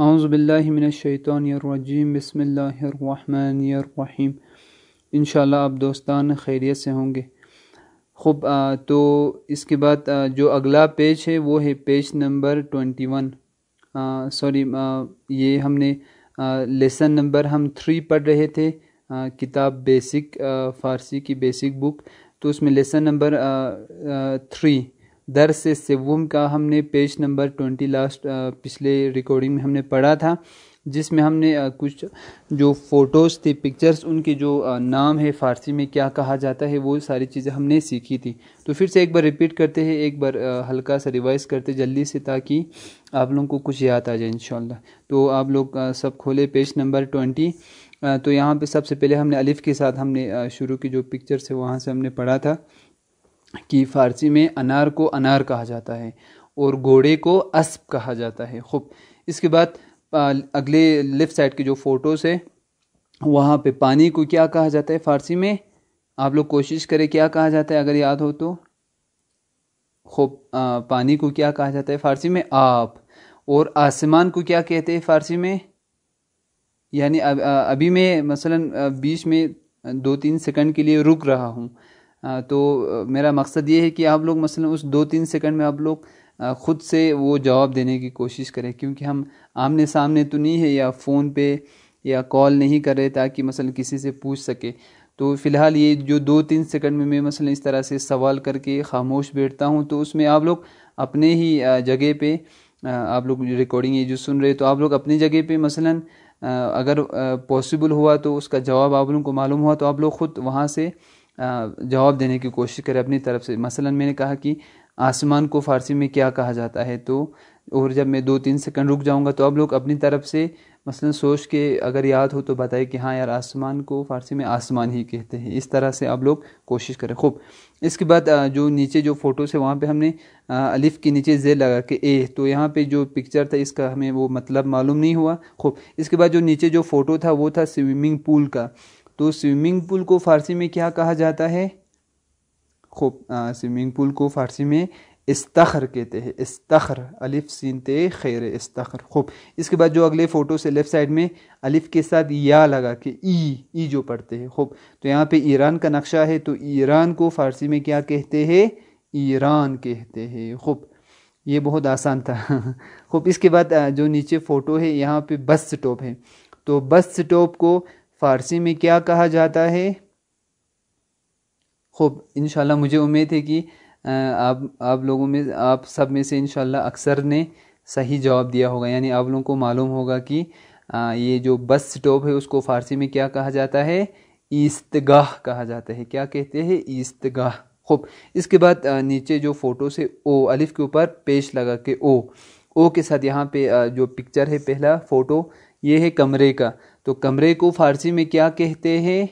أعوذ بالله من الشیطان आप दोस्तान खैरियत से होंगे खूब तो इसके बाद जो अगला पेज है वो है page number twenty one sorry ये हमने लेसन नंबर हम थ्री पढ़ रहे थे आ, किताब बेसिक फ़ारसी की बेसिक बुक तो उसमें लेसन नंबर थ्री से सेवम का हमने पेज नंबर ट्वेंटी लास्ट पिछले रिकॉर्डिंग में हमने पढ़ा था जिसमें हमने कुछ जो फ़ोटोज़ थी पिक्चर्स उनके जो नाम है फ़ारसी में क्या कहा जाता है वो सारी चीज़ें हमने सीखी थी तो फिर से एक बार रिपीट करते हैं एक बार हल्का सा रिवाइज़ करते जल्दी से ताकि आप लोगों को कुछ याद आ जाए इन तो आप लोग सब खोले पेज नंबर ट्वेंटी तो यहाँ पे सबसे पहले हमने अलिफ़ के साथ हमने शुरू की जो पिक्चर्स है वहाँ से हमने पढ़ा था कि फारसी में अनार को अनार कहा जाता है और घोड़े को अस्प कहा जाता है खूब इसके बाद अगले लेफ़्ट साइड के जो फ़ोटोज़ है वहाँ पे पानी को क्या कहा जाता है फारसी में आप लोग कोशिश करें क्या कहा जाता है अगर याद हो तो खूब पानी को क्या कहा जाता है फारसी में आप और आसमान को क्या कहते हैं फारसी में यानी अभी मैं मसलन बीच में दो तीन सेकंड के लिए रुक रहा हूँ तो मेरा मकसद ये है कि आप लोग मसलन उस दो तीन सेकंड में आप लोग ख़ुद से वो जवाब देने की कोशिश करें क्योंकि हम आमने सामने तो नहीं है या फ़ोन पे या कॉल नहीं कर रहे ताकि मसलन किसी से पूछ सके तो फ़िलहाल ये जो दो तीन सेकंड में मैं मसलन इस तरह से सवाल करके खामोश बैठता हूँ तो उसमें आप लोग अपने ही जगह पे आप लोग रिकॉर्डिंग ये जो सुन रहे तो आप लोग अपनी जगह पे मसलन अगर पॉसिबल हुआ तो उसका जवाब आप लोगों को मालूम हुआ तो आप लोग ख़ुद वहाँ से जवाब देने की कोशिश करें अपनी तरफ से मसलन मैंने कहा कि आसमान को फारसी में क्या कहा जाता है तो और जब मैं दो तीन सेकंड रुक जाऊंगा तो आप लोग अपनी तरफ से मसलन सोच के अगर याद हो तो बताए कि हाँ यार आसमान को फारसी में आसमान ही कहते हैं इस तरह से आप लोग कोशिश करें खूब इसके बाद जो नीचे जो फ़ोटोज़ है वहाँ पे हमने अलिफ के नीचे जे लगा के ए तो यहाँ पे जो पिक्चर था इसका हमें वो मतलब मालूम नहीं हुआ खूब इसके बाद जो नीचे जो फ़ोटो था वो था स्विमिंग पूल का तो स्विमिंग पूल को फारसी में क्या कहा जाता है खूब स्विमिंग पूल को फारसी में इस्तखर कहते हैं इस्तखर अलिफ सीनते खैर इस्तखर खूब इसके बाद जो अगले फ़ोटो से लेफ़्ट साइड में अलिफ के साथ या लगा के ई ई जो पढ़ते हैं खूब तो यहाँ पे ईरान का नक्शा है तो ईरान को फ़ारसी में क्या कहते हैं ईरान कहते हैं खूब ये बहुत आसान था खूब इसके बाद जो नीचे फ़ोटो है यहाँ पे बस स्टॉप है तो बस स्टॉप को फ़ारसी में क्या कहा जाता है खूब इन मुझे उम्मीद है कि आप आप लोगों में आप सब में से इन अक्सर ने सही जवाब दिया होगा यानी आप लोगों को मालूम होगा कि ये जो बस स्टॉप है उसको फ़ारसी में क्या कहा जाता है ईस्तगाह कहा जाता है क्या कहते हैं ईस्तगाह खूब इसके बाद नीचे जो फ़ोटो से ओ अलिफ के ऊपर पेश लगा के ओ ओ के साथ यहाँ पे जो पिक्चर है पहला फ़ोटो ये है कमरे का तो कमरे को फारसी में क्या कहते हैं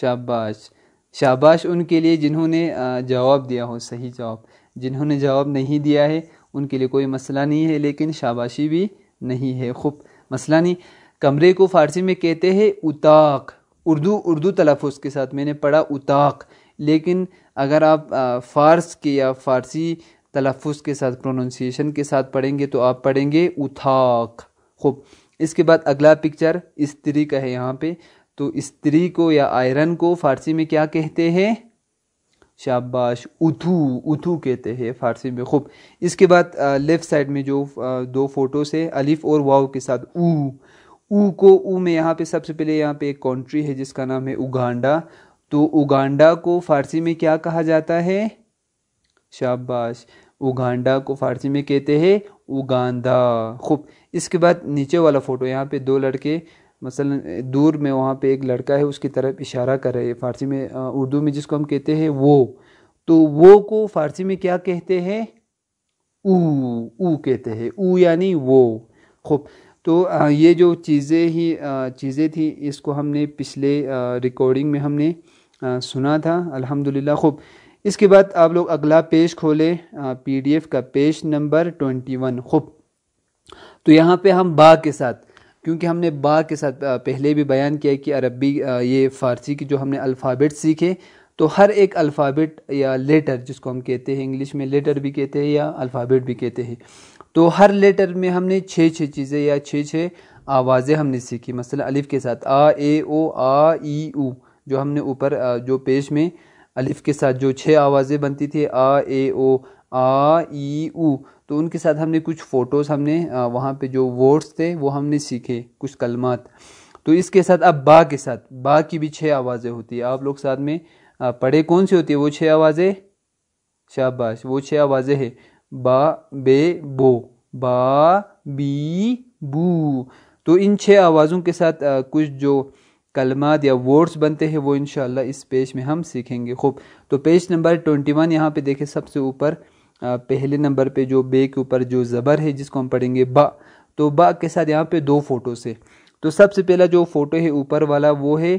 शाबाश शाबाश उनके लिए जिन्होंने जवाब दिया हो सही जवाब जिन्होंने जवाब नहीं दिया है उनके लिए कोई मसला नहीं है लेकिन शाबाशी भी नहीं है खूब मसला नहीं कमरे को फारसी में कहते हैं उताक उर्दू उर्दू तलफ़ के साथ मैंने पढ़ा उताक लेकिन अगर आप फ़ारस के या फ़ारसी तलफ़ के साथ प्रोनाउंसिएशन के साथ पढ़ेंगे तो आप पढ़ेंगे उथाक खूब इसके बाद अगला पिक्चर स्त्री का है यहाँ पे तो स्त्री को या आयरन को फारसी में क्या कहते हैं शाबाश उथू उथू कहते हैं फारसी में खूब इसके बाद लेफ़्ट साइड में जो दो फोटोस है अलिफ और वाव के साथ ऊ ऊ को ऊ में यहाँ पे सबसे पहले यहाँ पे एक कंट्री है जिसका नाम है उगांडा तो उगांडा को फारसी में क्या कहा जाता है शाबाश उगांडा को फारसी में कहते हैं उगांदा खूब इसके बाद नीचे वाला फ़ोटो यहाँ पे दो लड़के मसल दूर में वहाँ पे एक लड़का है उसकी तरफ इशारा कर रहे हैं फ़ारसी में उर्दू में जिसको हम कहते हैं वो तो वो को फ़ारसी में क्या कहते हैं ऊ ऊ कहते हैं ऊ यानी वो खूब तो ये जो चीज़ें ही चीज़ें थी इसको हमने पिछले रिकॉर्डिंग में हमने सुना था अल्हम्दुलिल्लाह खूब इसके बाद आप लोग अगला पेज खोलें पीडीएफ का पेज नंबर ट्वेंटी वन खूब तो यहाँ पे हम बा के साथ क्योंकि हमने बा के साथ पहले भी बयान किया कि अरबी ये फ़ारसी की जो हमने अल्फ़ाबेट सीखे तो हर एक अल्फ़ाबेट या लेटर जिसको हम कहते हैं इंग्लिश में लेटर भी कहते हैं या अल्फ़ाबेट भी कहते हैं तो हर लेटर में हमने छः छः चीज़ें या छः छः आवाज़ें हमने सीखी मसला अलिफ़ के साथ आ ए ओ आ ई ऊ जो हमने ऊपर जो पेज में अलिफ के साथ जो छः आवाज़ें बनती थी आ ए ओ आ ई ऊ तो उनके साथ हमने कुछ फ़ोटोज़ हमने वहाँ पे जो वर्ड्स थे वो हमने सीखे कुछ कलमात तो इसके साथ अब बा के साथ बा की भी छः आवाज़ें होती है आप लोग साथ में पढ़े कौन सी होती है वो छः आवाज़ें शाबाश वो छः आवाज़ें है बा बे बो बा बी बू तो इन छः आवाज़ों के साथ कुछ जो कलमात या वर्ड्स बनते हैं वो इन इस पेज में हम सीखेंगे खूब तो पेज नंबर ट्वेंटी वन यहाँ पर देखें सबसे ऊपर पहले नंबर पर जो बे के ऊपर जो ज़बर है जिसको हम पढ़ेंगे बा तो बा के साथ यहाँ पे दो फोटोज है तो सबसे पहला जो फ़ोटो है ऊपर वाला वो है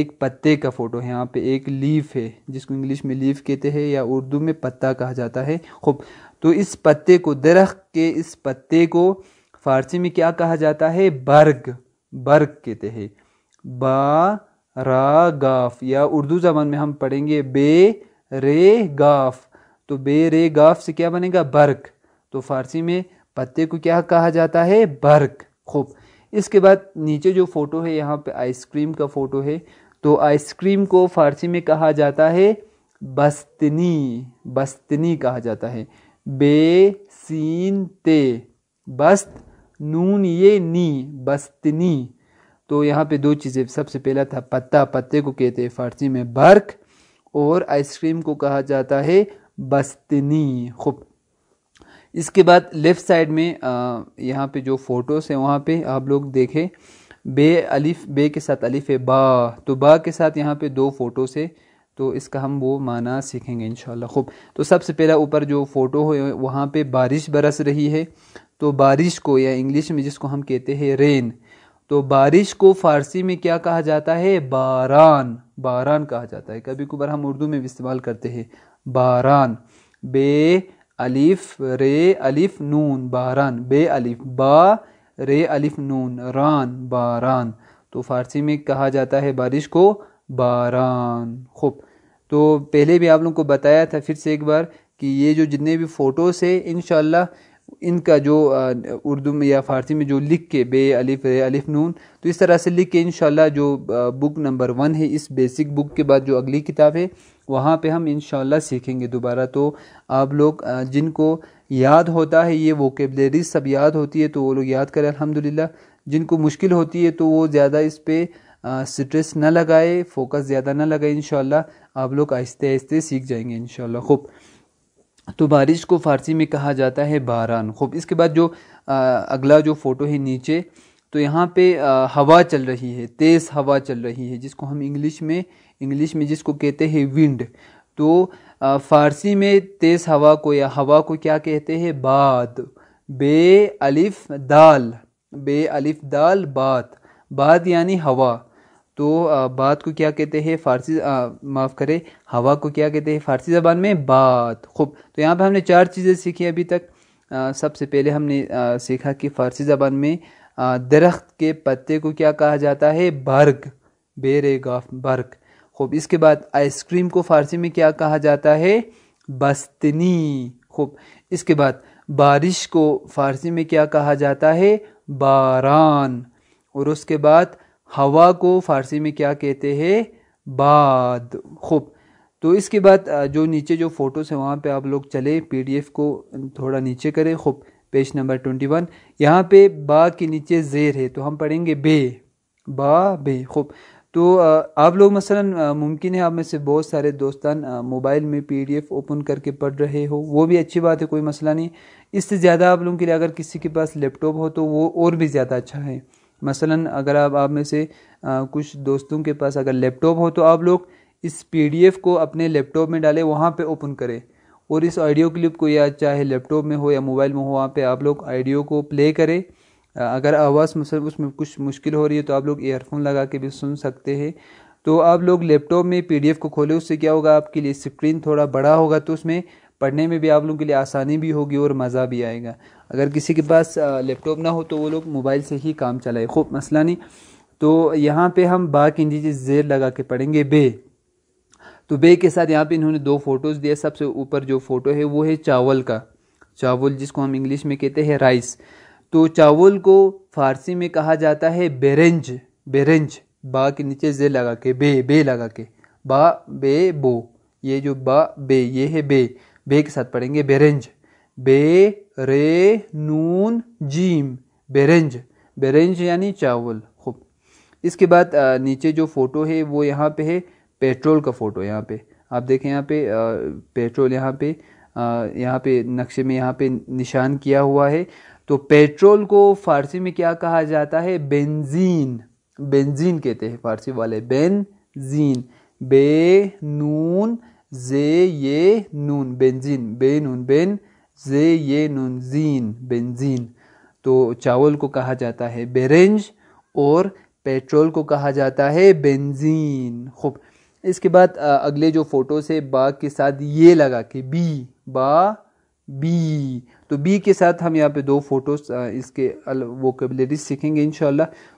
एक पत्ते का फ़ोटो है यहाँ पे एक लीफ है जिसको इंग्लिश में लीफ कहते हैं या उर्दू में पत्ता कहा जाता है खूब तो इस पत्ते को दरख्त के इस पत्ते को फारसी में क्या कहा जाता है बर्ग बर्ग कहते हैं बा रा गाफ या उर्दू ज़बान में हम पढ़ेंगे बे रे गाफ तो बे रे गाफ से क्या बनेगा बर्क तो फारसी में पत्ते को क्या कहा जाता है बर्क खूब इसके बाद नीचे जो फ़ोटो है यहाँ पे आइसक्रीम का फ़ोटो है तो आइसक्रीम को फारसी में कहा जाता है बस्तनी बस्तनी कहा जाता है बे सीन ते बस्त नून ये नी बस्तनी तो यहाँ पे दो चीज़ें सबसे पहला था पत्ता पत्ते को कहते हैं फारसी में बर्क और आइसक्रीम को कहा जाता है बस्तनी खूब इसके बाद लेफ़्ट साइड में यहाँ पे जो फ़ोटोस हैं वहाँ पे आप लोग देखें बे अलिफ बे के साथ अलिफ है बा तो बा के साथ यहाँ पे दो फोटोस है तो इसका हम वो माना सीखेंगे इन खूब तो सबसे पहला ऊपर जो फ़ोटो है वहाँ पे बारिश बरस रही है तो बारिश को या इंग्लिश में जिसको हम कहते हैं रेन तो बारिश को फारसी में क्या कहा जाता है बारान बारान कहा जाता है कभी कभार हम उर्दू में भी इस्तेमाल करते हैं बारान बे अलिफ रे अलिफ नून बारान बे अलिफ बा रे अलिफ नून रान बारान तो फारसी में कहा जाता है बारिश को बारान खूब तो पहले भी आप लोगों को बताया था फिर से एक बार कि ये जो जितने भी फ़ोटोज़ है इन इनका जो उर्दू में या फ़ारसी में जो लिख के बे अलिफ रे अलिफ नून तो इस तरह से लिख के इन जो बुक नंबर वन है इस बेसिक बुक के बाद जो अगली किताब है वहाँ पे हम इन सीखेंगे दोबारा तो आप लोग जिनको याद होता है ये वोकेबलरी सब याद होती है तो वो लोग याद करें अलहमदिल्ला जिनको मुश्किल होती है तो वो ज़्यादा इस पर स्ट्रेस ना लगाए फोकस ज़्यादा ना लगाए इन आप लोग आहिस्ते आहिस्ते सीख जाएंगे इन खूब तो बारिश को फ़ारसी में कहा जाता है बारान खूब इसके बाद जो आ, अगला जो फ़ोटो है नीचे तो यहाँ पे आ, हवा चल रही है तेज़ हवा चल रही है जिसको हम इंग्लिश में इंग्लिश में जिसको कहते हैं विंड तो फ़ारसी में तेज़ हवा को या हवा को क्या कहते हैं बाद बे अलिफ दाल बे अलिफ दाल बात बात यानी हवा तो बात को क्या कहते हैं फारसी माफ़ करें हवा को क्या कहते हैं फारसी ज़बान में बात खूब तो यहाँ पे हमने चार चीज़ें सीखी अभी तक सबसे पहले हमने आ, सीखा कि फारसी ज़बान में दरख्त के पत्ते को क्या कहा जाता है बर्ग बेरे गाफ बर्ग खूब इसके बाद आइसक्रीम को फारसी में क्या कहा जाता है बस्तनी खूब इसके बाद बारिश को फारसी में क्या कहा जाता है बारान और उसके बाद हवा को फारसी में क्या कहते हैं बाद खूब तो इसके बाद जो नीचे जो फ़ोटोज़ हैं वहाँ पे आप लोग चले पीडीएफ को थोड़ा नीचे करें खूब पेज नंबर ट्वेंटी वन यहाँ पे बा के नीचे जेर है तो हम पढ़ेंगे बे बा बे खूब तो आप लोग मसलन मुमकिन है आप में से बहुत सारे दोस्तान मोबाइल में पीडीएफ ओपन करके पढ़ रहे हो वो भी अच्छी बात है कोई मसला नहीं इससे ज़्यादा आप लोगों के लिए अगर किसी के पास लैपटॉप हो तो वो और भी ज़्यादा अच्छा है मसलन अगर आप आप में से आ, कुछ दोस्तों के पास अगर लैपटॉप हो तो आप लोग इस पीडीएफ को अपने लैपटॉप में डालें वहाँ पे ओपन करें और इस ऑडियो क्लिप को या चाहे लैपटॉप में हो या मोबाइल में हो वहाँ पे आप लोग ऑडियो को प्ले करें अगर आवाज़ मसलन उसमें कुछ मुश्किल हो रही है तो आप लोग ईयरफोन लगा के भी सुन सकते हैं तो आप लोग लैपटॉप में पीडीएफ को खोलें उससे क्या होगा आपके लिए स्क्रीन थोड़ा बड़ा होगा तो उसमें पढ़ने में भी आप लोगों के लिए आसानी भी होगी और मज़ा भी आएगा अगर किसी के पास लैपटॉप ना हो तो वो लोग मोबाइल से ही काम चलाए खूब मसला नहीं तो यहाँ पे हम बा के नीचे जेर लगा के पढ़ेंगे बे तो बे के साथ यहाँ पे इन्होंने दो फोटोज़ दिए सबसे ऊपर जो फ़ोटो है वो है चावल का चावल जिसको हम इंग्लिश में कहते हैं राइस तो चावल को फारसी में कहा जाता है बेरेंज बेरेंज बा के नीचे जे लगा के बे बे लगा के बा बे बो ये जो बा बे ये है बे बे के साथ पढ़ेंगे बेरेंज बे रे नून जीम बेरेंज बेरेंज यानी चावल खूब इसके बाद नीचे जो फ़ोटो है वो यहाँ पे है पेट्रोल का फ़ोटो यहाँ पे आप देखें यहाँ पे पेट्रोल यहाँ पे यहाँ पे नक्शे में यहाँ पे निशान किया हुआ है तो पेट्रोल को फ़ारसी में क्या कहा जाता है बेंजीन बेंजीन कहते हैं फ़ारसी वाले बेंजीन बे नून जे ये नून बेंजीन बे नून बेन जे ये नून जीन बेंजीन तो चावल को कहा जाता है बेरेंज और पेट्रोल को कहा जाता है बेंजीन खूब इसके बाद अगले जो फ़ोटो से बा के साथ ये लगा कि बी बा बी तो बी के साथ हम यहाँ पे दो फोटोस इसके वोकेबलरीज सीखेंगे इन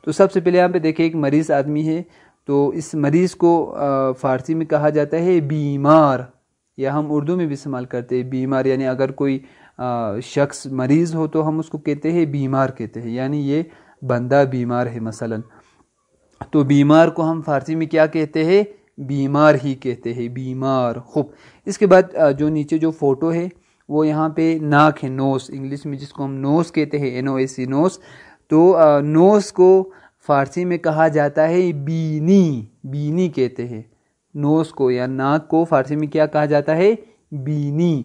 तो सबसे पहले यहाँ पे देखिए एक मरीज़ आदमी है तो इस मरीज़ को फ़ारसी में कहा जाता है बीमार या हम उर्दू में भी इस्तेमाल करते हैं बीमार यानी अगर कोई शख्स मरीज़ हो तो हम उसको कहते हैं बीमार कहते हैं यानी ये बंदा बीमार है मसलन तो बीमार को हम फारसी में क्या कहते हैं बीमार ही कहते हैं बीमार खूब इसके बाद जो नीचे जो फ़ोटो है वो यहाँ पे नाक है नोस इंग्लिश में जिसको हम नोस कहते हैं N O S C nose तो नोस को फारसी में कहा जाता है बीनी बीनी कहते हैं नोस को या नाक को फारसी में क्या कहा जाता है बीनी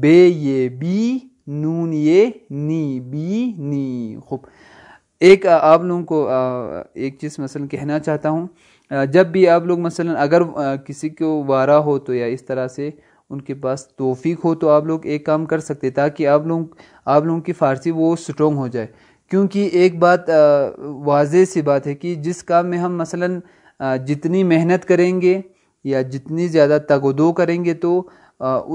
बे ये बी नून ये नी बी नी खूब एक आप लोगों को एक चीज़ मसलन कहना चाहता हूँ जब भी आप लोग मसलन अगर किसी को वारा हो तो या इस तरह से उनके पास तोफीक हो तो आप लोग एक काम कर सकते ताकि आप लोग आप लोगों की फ़ारसी वो स्ट्रोंग हो जाए क्योंकि एक बात वाज सी बात है कि जिस काम में हम मसलन जितनी मेहनत करेंगे या जितनी ज़्यादा तगदो करेंगे तो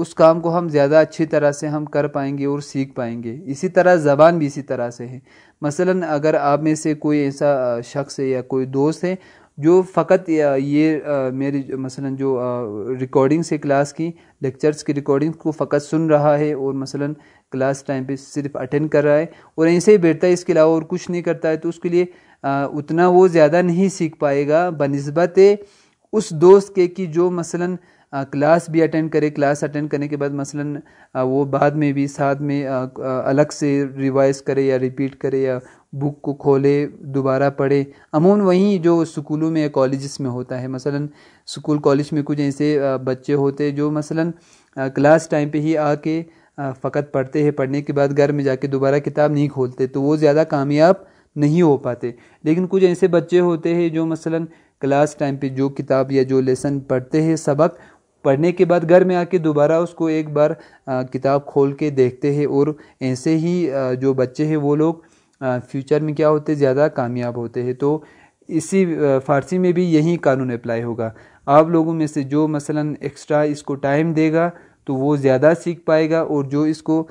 उस काम को हम ज़्यादा अच्छी तरह से हम कर पाएंगे और सीख पाएंगे इसी तरह ज़बान भी इसी तरह से है मसलन अगर आप में से कोई ऐसा शख्स है या कोई दोस्त है जो फ़कत ये मेरी मसलन जो रिकॉर्डिंग्स है क्लास की लेक्चर्स की रिकॉर्डिंग्स को फ़कत सुन रहा है और मसलन क्लास टाइम पे सिर्फ अटेंड कर रहा है और ऐसे ही बैठता है इसके अलावा और कुछ नहीं करता है तो उसके लिए उतना वो ज़्यादा नहीं सीख पाएगा बनस्बत उस दोस्त के कि जो मसलन क्लास भी अटेंड करे क्लास अटेंड करने के बाद मसलन वो बाद में भी साथ में अलग से रिवाइज करे या रिपीट करे या बुक को खोले दोबारा पढ़े अमून वहीं जो स्कूलों में या कॉलेज़ में होता है मसलन स्कूल कॉलेज में कुछ ऐसे बच्चे होते जो मसलन क्लास टाइम पे ही आके फ़कत पढ़ते हैं पढ़ने के बाद घर में जाके दोबारा किताब नहीं खोलते तो वो ज़्यादा कामयाब नहीं हो पाते लेकिन कुछ ऐसे बच्चे होते हैं जो मसलन क्लास टाइम पे जो किताब या जो लेसन पढ़ते हैं सबक पढ़ने के बाद घर में आके दोबारा उसको एक बार आ, किताब खोल के देखते हैं और ऐसे ही आ, जो बच्चे हैं वो लोग फ्यूचर में क्या होते ज़्यादा कामयाब होते हैं तो इसी फ़ारसी में भी यही कानून अप्लाई होगा आप लोगों में से जो मसलन एक्स्ट्रा इसको टाइम देगा तो वो ज़्यादा सीख पाएगा और जो इसको आ,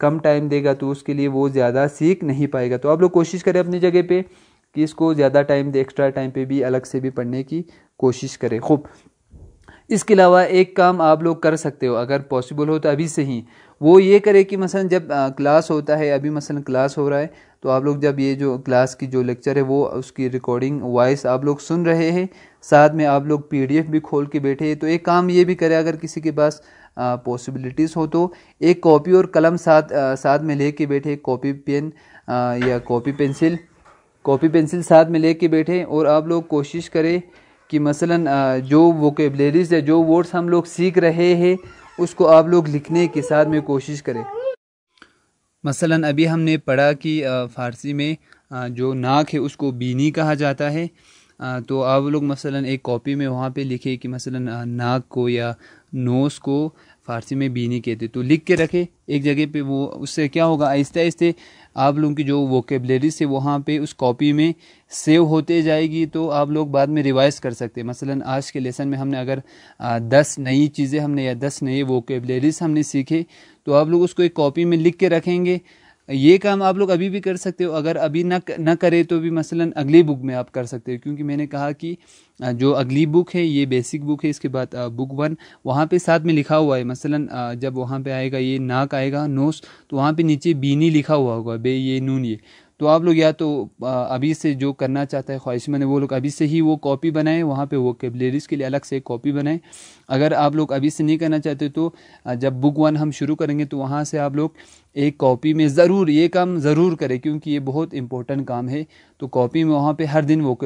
कम टाइम देगा तो उसके लिए वो ज़्यादा सीख नहीं पाएगा तो आप लोग कोशिश करें अपनी जगह पे कि इसको ज़्यादा टाइम दे एक्स्ट्रा टाइम पे भी अलग से भी पढ़ने की कोशिश करें खूब इसके अलावा एक काम आप लोग कर सकते हो अगर पॉसिबल हो तो अभी से ही वो ये करे कि मसलन जब क्लास होता है अभी मसलन क्लास हो रहा है तो आप लोग जब ये जो क्लास की जो लेक्चर है वो उसकी रिकॉर्डिंग वॉइस आप लोग सुन रहे हैं साथ में आप लोग पीडीएफ भी खोल के बैठे हैं तो एक काम ये भी करें अगर किसी के पास पॉसिबिलिटीज़ हो तो एक कॉपी और कलम साथ आ, साथ में ले कर बैठे कॉपी पेन या कॉपी पेंसिल कॉपी पेंसिल साथ में लेके बैठें और आप लोग कोशिश करें कि मसलन जो वोकेबलरीज या जो वर्ड्स हम लोग सीख रहे हैं उसको आप लोग लिखने के साथ में कोशिश करें मसलन अभी हमने पढ़ा कि फ़ारसी में जो नाक है उसको बीनी कहा जाता है तो आप लोग मसलन एक कॉपी में वहाँ पे लिखे कि मसलन नाक को या नोस को फ़ारसी में बीनी कहते तो लिख के रखें एक जगह पे वो उससे क्या होगा आहिस्ते आहिस्ते आप लोगों की जो वोकेबलेरीज है वहाँ पे उस कॉपी में सेव होते जाएगी तो आप लोग बाद में रिवाइज कर सकते हैं मसलन आज के लेसन में हमने अगर दस नई चीज़ें हमने या दस नए वोकेबलेरीज हमने सीखे तो आप लोग उसको एक कॉपी में लिख के रखेंगे ये काम आप लोग अभी भी कर सकते हो अगर अभी ना न करें तो भी मसलन अगली बुक में आप कर सकते हो क्योंकि मैंने कहा कि जो अगली बुक है ये बेसिक बुक है इसके बाद बुक वन वहाँ पे साथ में लिखा हुआ है मसलन जब वहाँ पे आएगा ये नाक आएगा नोस तो वहाँ पे नीचे बीनी लिखा हुआ होगा बे ये नून ये तो आप लोग या तो अभी से जो करना चाहता है ख्वाहिशमंद है वो लोग अभी से ही वो कॉपी बनाएं वहाँ पे वो केबलेरीज के लिए अलग से कॉपी बनाएं अगर आप लोग अभी से नहीं करना चाहते तो जब बुक वन हम शुरू करेंगे तो वहाँ से आप लोग एक कॉपी में ज़रूर ये काम ज़रूर करें क्योंकि ये बहुत इंपॉर्टेंट काम है तो कॉपी में वहाँ पर हर दिन वो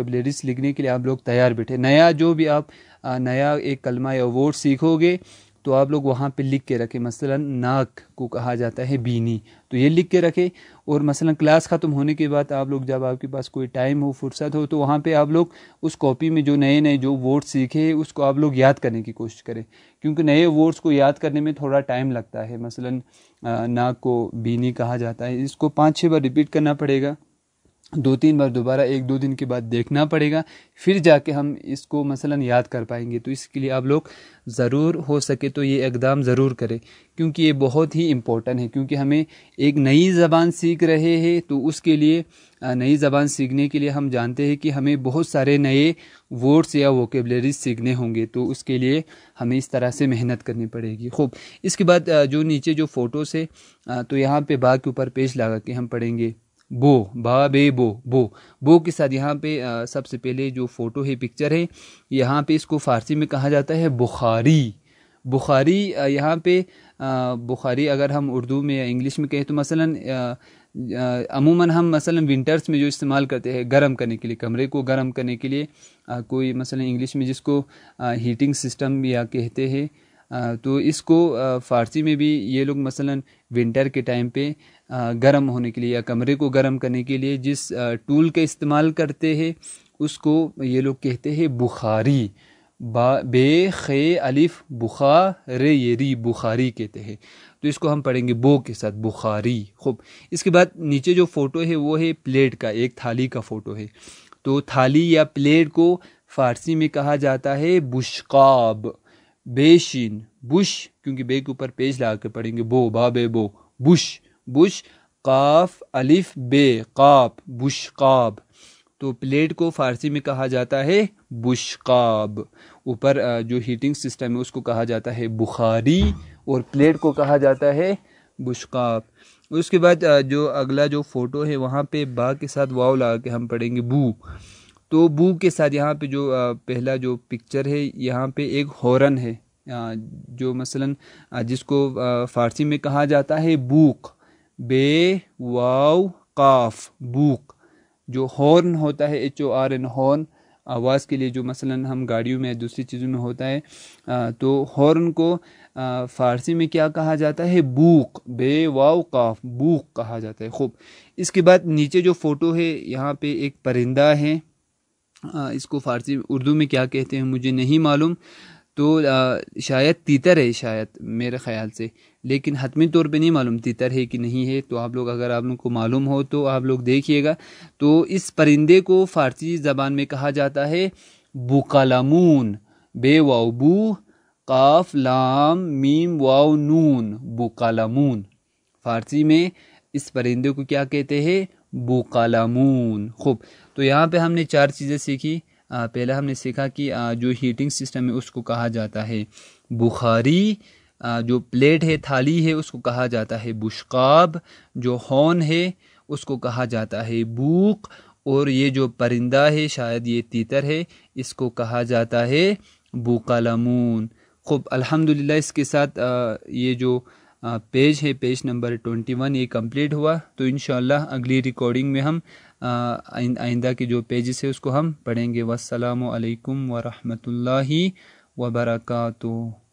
लिखने के लिए आप लोग तैयार बैठे नया जो भी आप नया एक कलमा या वोट सीखोगे तो आप लोग वहाँ पे लिख के रखें मसलन नाक को कहा जाता है बीनी तो ये लिख के रखें और मसलन क्लास ख़त्म होने के बाद आप लोग जब आपके पास कोई टाइम हो फुर्सत हो तो वहाँ पे आप लोग उस कॉपी में जो नए नए जो वर्ड्स सीखे उसको आप लोग याद करने की कोशिश करें क्योंकि नए वर्ड्स को याद करने में थोड़ा टाइम लगता है मसला नाक को बीनी कहा जाता है इसको पाँच छः बार रिपीट करना पड़ेगा दो तीन बार दोबारा एक दो दिन के बाद देखना पड़ेगा फिर जाके हम इसको मसलन याद कर पाएंगे तो इसके लिए आप लोग ज़रूर हो सके तो ये इकदाम ज़रूर करें क्योंकि ये बहुत ही इम्पोर्टेंट है क्योंकि हमें एक नई ज़बान सीख रहे हैं तो उसके लिए नई ज़बान सीखने के लिए हम जानते हैं कि हमें बहुत सारे नए वर्ड्स या वोकेबलरीज सीखने होंगे तो उसके लिए हमें इस तरह से मेहनत करनी पड़ेगी खूब इसके बाद जो नीचे जो फ़ोटोस है तो यहाँ पर बाग के ऊपर पेज लगा के हम पढ़ेंगे बो बा बे बो बो बो के साथ यहाँ पे सबसे पहले जो फ़ोटो है पिक्चर है यहाँ पे इसको फ़ारसी में कहा जाता है बुखारी बुखारी यहाँ पे बुखारी अगर हम उर्दू में या इंग्लिश में कहें तो मसलन अमूमन हम मसलन विंटर्स में जो इस्तेमाल करते हैं गर्म करने के लिए कमरे को गर्म करने के लिए कोई मसलन इंग्लिश में जिसको हीटिंग सिस्टम या कहते हैं तो इसको फ़ारसी में भी ये लोग मसलन विंटर के टाइम पे गर्म होने के लिए या कमरे को गर्म करने के लिए जिस टूल का इस्तेमाल करते हैं उसको ये लोग कहते हैं बुखारी बा बे खे अलिफ बुखार ये री बुखारी कहते हैं तो इसको हम पढ़ेंगे बो के साथ बुखारी खूब इसके बाद नीचे जो फ़ोटो है वो है प्लेट का एक थाली का फ़ोटो है तो थाली या प्लेट को फ़ारसी में कहा जाता है बुशकाब बेशिन बुश क्योंकि बे के ऊपर पेज लगा के पढ़ेंगे बो बा बे बो बुश बुश काफ अलिफ बे काब बुश काब तो प्लेट को फारसी में कहा जाता है बुशकाब ऊपर जो हीटिंग सिस्टम है उसको कहा जाता है बुखारी और प्लेट को कहा जाता है बुशकाप उसके बाद जो अगला जो फ़ोटो है वहाँ पे बा के साथ वाव लगा के हम पढ़ेंगे बू तो बू के साथ यहाँ पे जो पहला जो पिक्चर है यहाँ पे एक हॉर्न है जो मसलन जिसको फारसी में कहा जाता है बूक बे वाव काफ बूक जो हॉर्न होता है H O R N horn आवाज़ के लिए जो मसलन हम गाड़ियों में दूसरी चीज़ों में होता है आ, तो हॉर्न को फारसी में क्या कहा जाता है बूक बे वाव काफ बूक कहा जाता है खूब इसके बाद नीचे जो फ़ोटो है यहाँ पे एक परिंदा है आ, इसको फारसी उर्दू में क्या कहते हैं मुझे नहीं मालूम तो शायद तीतर है शायद मेरे ख्याल से लेकिन हतमी तौर पे नहीं मालूम तितर है कि नहीं है तो आप लोग अगर आप लोग को मालूम हो तो आप लोग देखिएगा तो इस परिंदे को फ़ारसी ज़बान में कहा जाता है बुकालामून बे वाबू काफ लाम मीम वाव नून बुकालामून फ़ारसी में इस परिंदे को क्या कहते हैं बुकालामून खूब तो यहाँ पे हमने चार चीज़ें सीखी पहला हमने सीखा कि जो हीटिंग सिस्टम है उसको कहा जाता है बुखारी जो प्लेट है थाली है उसको कहा जाता है बुशकाब जो हॉन है उसको कहा जाता है बूक और ये जो परिंदा है शायद ये तीतर है इसको कहा जाता है बूकालमून खूब अल्हम्दुलिल्लाह इसके साथ ये जो पेज है पेज नंबर ट्वेंटी वन ये कंप्लीट हुआ तो इन अगली रिकॉर्डिंग में हम आइंदा के जो पेजेस है उसको हम पढ़ेंगे वालेकुम वरहमतुल्लाहि वबरकू